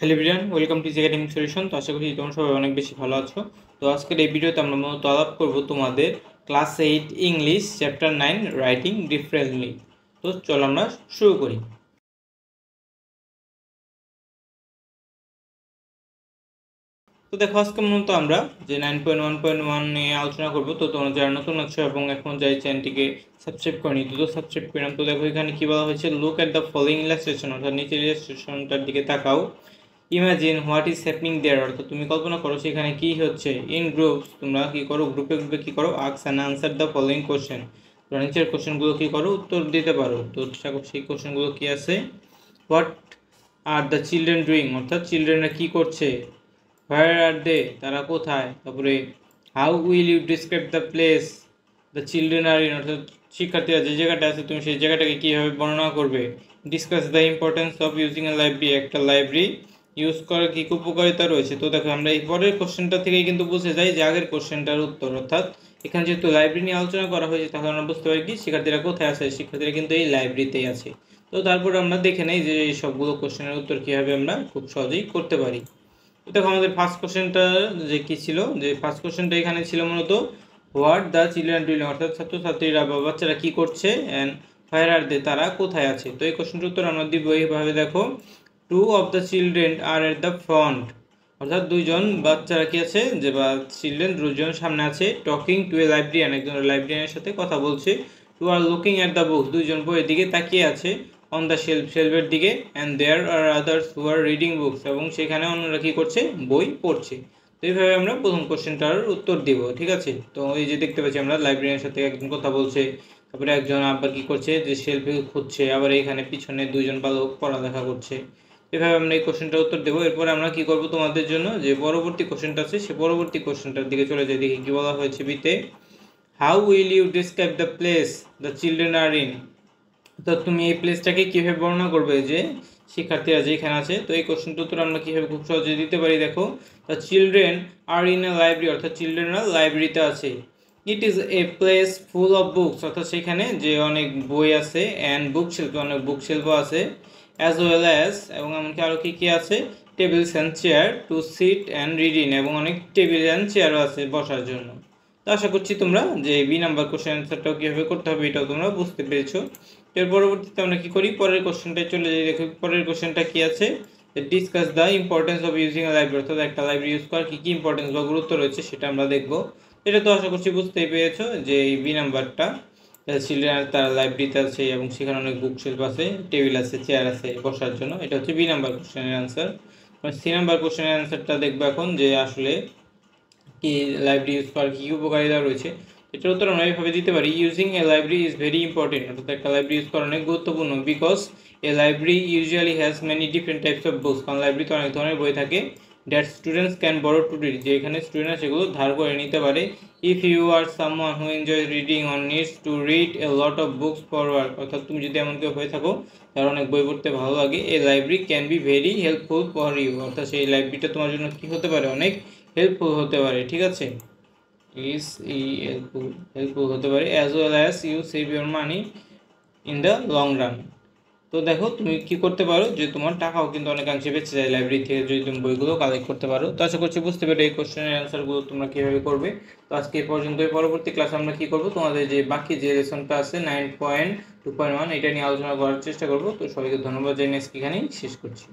hello বিরিয়ান welcome to জিগাটিং solution তো আশা করি তোমরা সবাই অনেক বেশি ভালো আছো তো আজকের এই ভিডিওতে আমরা মূলত আলাপ করবো তোমাদের class eight English chapter nine writing differently তো চল আমরা শুরু করি তো দেখো আজকে মূলত আমরা যে nine point one point one নিয়ে আলোচনা করবো তো তোমরা যারা নতুন আছো এবং এখন যাই চ্যানেলটিকে সাবস্ক্রাইব করি তো সাবস্ক্রাইব করিলাম তো দেখো এখানে কী বলা হয়েছে look at the following illustration অর্থাৎ নিচের ইলাস্ট্রেশনটার দিকে তাকাও imagine what is happening there অর্থাৎ তুমি কল্পনা করো সেখানে কি হচ্ছে ইন গ্রুপস তোমরা কি করো গ্রুপে গ্রুপে কি করো আক্স and answer the following question তোমরা নিচের কোশ্চেনগুলো কী করো উত্তর দিতে পারো তো সেই কোশ্চেনগুলো কী আছে what are the children doing অর্থাৎ চিলড্রেনরা কী করছে হোয়ার আর দে তারা কোথায় তারপরে how will you describe the place the children are in অর্থাৎ শিক্ষার্থীরা যে জায়গাটা আছে তুমি সেই জায়গাটাকে কীভাবে বর্ণনা করবে discuss the importance of using a library একটা লাইব্রেরি ইউজ করার কী উপকারিতা রয়েছে তো দেখো আমরা এই পরের কোশ্চেনটা থেকেই কিন্তু বুঝে যাই যে আগের কোশ্চেনটার উত্তর অর্থাৎ এখানে যেহেতু লাইব্রেরি নিয়ে আলোচনা করা হয়েছে তাহলে আমরা বুঝতে পারি কি শিক্ষার্থীরা কোথায় আছে শিক্ষার্থীরা কিন্তু এই লাইব্রেরিতেই আছে তো তারপর আমরা দেখে নেই যে এই সবগুলো কোশ্চেনের উত্তর কীভাবে আমরা খুব সহজেই করতে পারি দেখো আমাদের ফার্স্ট কোশ্চেনটা যে কি ছিল যে ফার্স্ট কোশ্চেনটা এখানে ছিল মূলত হোয়াট দ্য চিলড্রেন ডুইল অর্থাৎ ছাত্রছাত্রীরা বা বাচ্চারা কী করছে অ্যান্ড ফায়ার আর দে তারা কোথায় আছে তো এই কোশ্চেনটার উত্তর আমরা দিব এইভাবে দেখো two of the children are at the front অর্থাৎ দুইজন বাচ্চারা কি আছে যে বা চিলড্রেন দুজন সামনে আছে টকিং টু এ লাইব্রেরিয়ান একজন লাইব্রেরিয়ানের সাথে কথা বলছে two are looking at the book দুইজন বইয়ের দিকে তাকিয়ে আছে অন দ্য শেলফ শেলফের দিকে and there are others who are reading books এবং সেখানে অন্যরা কী করছে বই পড়ছে তো এইভাবে আমরা প্রথম কোশ্চেনটার উত্তর দিব ঠিক আছে তো এই যে দেখতে পাচ্ছি আমরা লাইব্রেরিয়ানের সাথে একজন কথা বলছে তারপরে একজন আবার কী করছে যে শেলফে খুঁজছে আবার এখানে পিছনে দুজন বালক পড়ালেখা করছে এভাবে আমরা এই কোশ্চেনটার উত্তর দেবো এরপরে আমরা কি করব তোমাদের জন্য যে পরবর্তী কোশ্চেনটা আছে সে পরবর্তী কোশ্চেনটার দিকে চলে যাই দেখি কী বলা হয়েছে বিতে how will you describe the place the children are in তো তুমি এই প্লেসটাকে কীভাবে বর্ণনা করবে যে শিক্ষার্থীরা যেখানে আছে তো এই কোশ্চেনটা উত্তর আমরা কীভাবে খুব সহজে দিতে পারি দেখো the children are in a library অর্থাৎ চিলড্রেনরা লাইব্রেরিতে আছে it is a place full of books অর্থাৎ সেখানে যে অনেক বই আছে অ্যান্ড বুক শিল্প অনেক বুক শিল্প আছে অ্যাজ ওয়েল অ্যাজ এবং এমনকি আরও কী কী আছে tables and chair to sit and read in এবং অনেক টেবিল অ্যান্ড চেয়ারও আছে বসার জন্য তো আশা করছি তোমরা যে বি নাম্বার কোশ্চেন অ্যান্সারটাও কীভাবে করতে হবে এটাও তোমরা বুঝতে পেরেছো এর পরবর্তীতে আমরা কী করি পরের কোশ্চেনটায় চলে যাই দেখো পরের কোশ্চেনটা কী আছে discuss the importance of using a library অর্থাৎ একটা লাইব্রেরি ইউজ করার কী কী ইম্পর্টেন্স বা গুরুত্ব রয়েছে সেটা আমরা দেখব এটা তো আশা করছি বুঝতেই পেরেছো যে এই বি নাম্বারটা চিলড্রেন তার লাইব্রেরিতে আছে এবং সেখানে অনেক বুক শেল্প আছে টেবিল আছে চেয়ার আছে বসার জন্য এটা হচ্ছে বি নাম্বার কোশ্চেনের অ্যান্সার সি নাম্বার কোশ্চেনের অ্যান্সারটা দেখবো এখন যে আসলে কি লাইব্রেরি ইউজ করার কী উপকারিতা রয়েছে এটার উত্তর আমরা এইভাবে দিতে পারি using a library is very important অর্থাৎ একটা লাইব্রেরি ইউজ করা অনেক গুরুত্বপূর্ণ because a library usually has many different types of books কারণ লাইব্রেরিতে অনেক ধরনের বই থাকে that students can borrow to read যে এখানে স্টুডেন্টরা সেগুলো ধার করে নিতে পারে if you are someone who enjoy reading on needs to read a lot of books for work অর্থাৎ তুমি যদি এমন কেউ হয়ে থাকো তার অনেক বই পড়তে ভালো লাগে এই library can be very helpful for you অর্থাৎ সেই লাইব্রেরিটা তোমার জন্য কী হতে পারে অনেক হেল্পফুল হতে পারে ঠিক আছে ইস ই হেল্পফুল হেল্পফুল হতে পারে as well as you save your money in the long run তো দেখো তুমি কি করতে পারো যে তোমার টাকাও কিন্তু অনেকাংশে বেঁচে যায় লাইব্রেরি থেকে যদি তুমি বইগুলো কালেক্ট করতে পারো তো আশা করছি বুঝতে পেরে এই কোশ্চেনের অ্যান্সারগুলো তোমরা কীভাবে করবে তো আজকে এই পরবর্তী ক্লাসে আমরা কী করবো তোমাদের যে বাকি যে লেসনটা আছে nine point two point one এটা নিয়ে আলোচনা করার চেষ্টা করবো তো সবাইকে ধন্যবাদ জানিয়ে আজকে এখানেই শেষ করছি